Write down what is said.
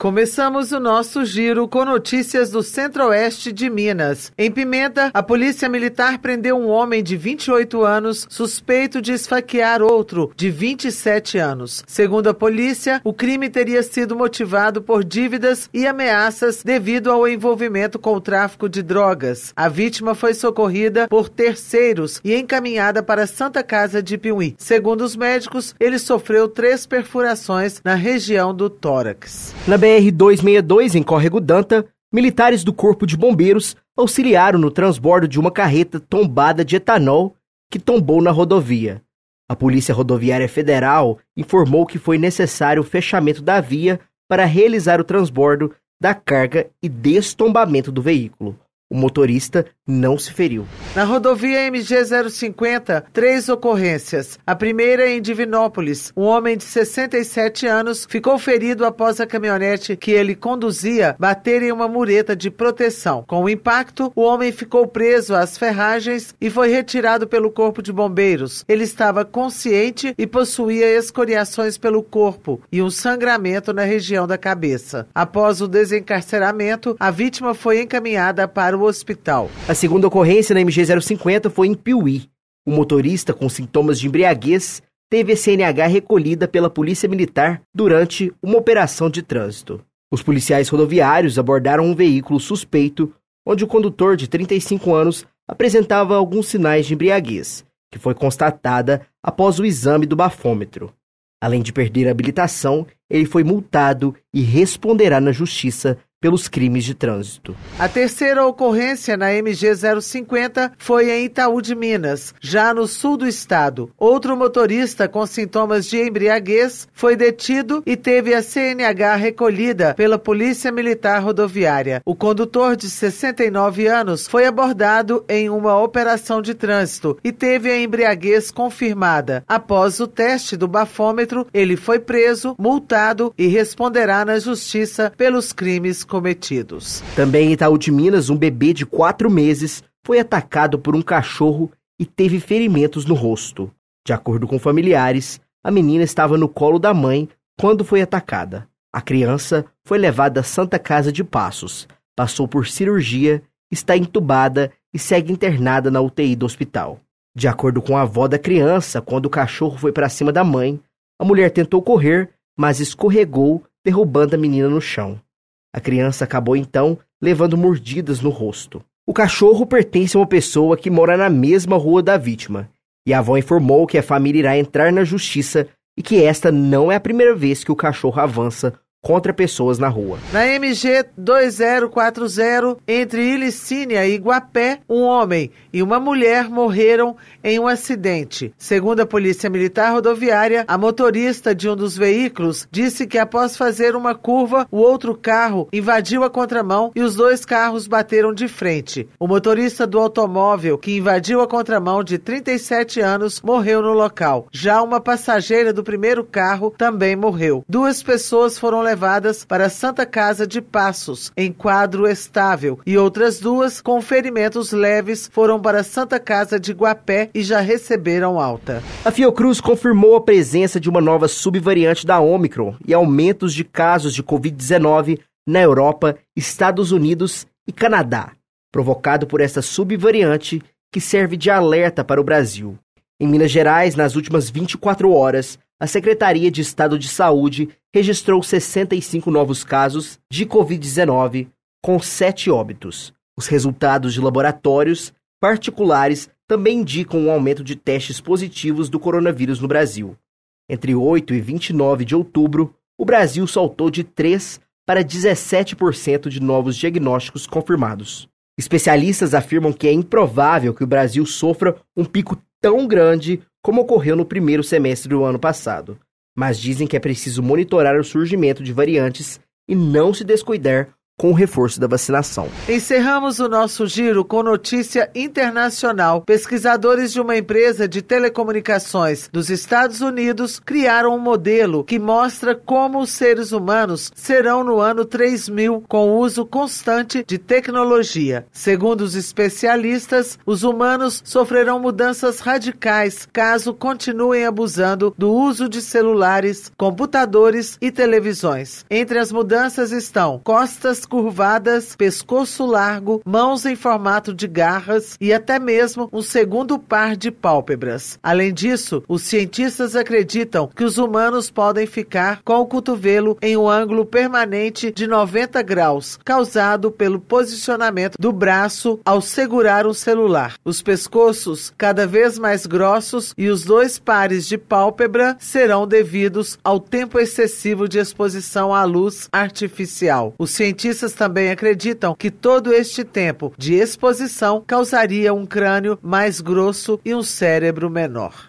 Começamos o nosso giro com notícias do centro-oeste de Minas. Em Pimenta, a polícia militar prendeu um homem de 28 anos suspeito de esfaquear outro de 27 anos. Segundo a polícia, o crime teria sido motivado por dívidas e ameaças devido ao envolvimento com o tráfico de drogas. A vítima foi socorrida por terceiros e encaminhada para a Santa Casa de Piuí. Segundo os médicos, ele sofreu três perfurações na região do tórax. Na BR-262, em Córrego Danta, militares do Corpo de Bombeiros auxiliaram no transbordo de uma carreta tombada de etanol que tombou na rodovia. A Polícia Rodoviária Federal informou que foi necessário o fechamento da via para realizar o transbordo da carga e destombamento do veículo. O motorista não se feriu. Na rodovia MG 050, três ocorrências. A primeira é em Divinópolis. Um homem de 67 anos ficou ferido após a caminhonete que ele conduzia bater em uma mureta de proteção. Com o impacto, o homem ficou preso às ferragens e foi retirado pelo corpo de bombeiros. Ele estava consciente e possuía escoriações pelo corpo e um sangramento na região da cabeça. Após o desencarceramento, a vítima foi encaminhada para o hospital. A segunda ocorrência na MG050 foi em Piuí. O motorista, com sintomas de embriaguez, teve a CNH recolhida pela Polícia Militar durante uma operação de trânsito. Os policiais rodoviários abordaram um veículo suspeito, onde o condutor de 35 anos apresentava alguns sinais de embriaguez, que foi constatada após o exame do bafômetro. Além de perder a habilitação, ele foi multado e responderá na justiça pelos crimes de trânsito. A terceira ocorrência na MG 050 foi em Itaú de Minas, já no sul do estado. Outro motorista com sintomas de embriaguez foi detido e teve a CNH recolhida pela Polícia Militar Rodoviária. O condutor de 69 anos foi abordado em uma operação de trânsito e teve a embriaguez confirmada. Após o teste do bafômetro, ele foi preso, multado e responderá na justiça pelos crimes cometidos. Também em Itaú de Minas, um bebê de quatro meses foi atacado por um cachorro e teve ferimentos no rosto. De acordo com familiares, a menina estava no colo da mãe quando foi atacada. A criança foi levada à Santa Casa de Passos, passou por cirurgia, está entubada e segue internada na UTI do hospital. De acordo com a avó da criança, quando o cachorro foi para cima da mãe, a mulher tentou correr, mas escorregou, derrubando a menina no chão. A criança acabou então levando mordidas no rosto. O cachorro pertence a uma pessoa que mora na mesma rua da vítima, e a avó informou que a família irá entrar na justiça e que esta não é a primeira vez que o cachorro avança contra pessoas na rua. Na MG 2040, entre Ilicínia e Guapé, um homem e uma mulher morreram em um acidente. Segundo a Polícia Militar Rodoviária, a motorista de um dos veículos disse que após fazer uma curva, o outro carro invadiu a contramão e os dois carros bateram de frente. O motorista do automóvel que invadiu a contramão de 37 anos morreu no local. Já uma passageira do primeiro carro também morreu. Duas pessoas foram levadas para a Santa Casa de Passos, em quadro estável, e outras duas, com ferimentos leves, foram para a Santa Casa de Guapé e já receberam alta. A Fiocruz confirmou a presença de uma nova subvariante da Ômicron e aumentos de casos de Covid-19 na Europa, Estados Unidos e Canadá, provocado por essa subvariante que serve de alerta para o Brasil. Em Minas Gerais, nas últimas 24 horas, a Secretaria de Estado de Saúde registrou 65 novos casos de Covid-19, com 7 óbitos. Os resultados de laboratórios particulares também indicam um aumento de testes positivos do coronavírus no Brasil. Entre 8 e 29 de outubro, o Brasil saltou de 3 para 17% de novos diagnósticos confirmados. Especialistas afirmam que é improvável que o Brasil sofra um pico tão grande como ocorreu no primeiro semestre do ano passado, mas dizem que é preciso monitorar o surgimento de variantes e não se descuidar com o reforço da vacinação. Encerramos o nosso giro com notícia internacional. Pesquisadores de uma empresa de telecomunicações dos Estados Unidos criaram um modelo que mostra como os seres humanos serão no ano 3000 com o uso constante de tecnologia. Segundo os especialistas, os humanos sofrerão mudanças radicais caso continuem abusando do uso de celulares, computadores e televisões. Entre as mudanças estão costas curvadas, pescoço largo, mãos em formato de garras e até mesmo um segundo par de pálpebras. Além disso, os cientistas acreditam que os humanos podem ficar com o cotovelo em um ângulo permanente de 90 graus, causado pelo posicionamento do braço ao segurar um celular. Os pescoços cada vez mais grossos e os dois pares de pálpebra serão devidos ao tempo excessivo de exposição à luz artificial. Os cientistas Cientistas também acreditam que todo este tempo de exposição causaria um crânio mais grosso e um cérebro menor.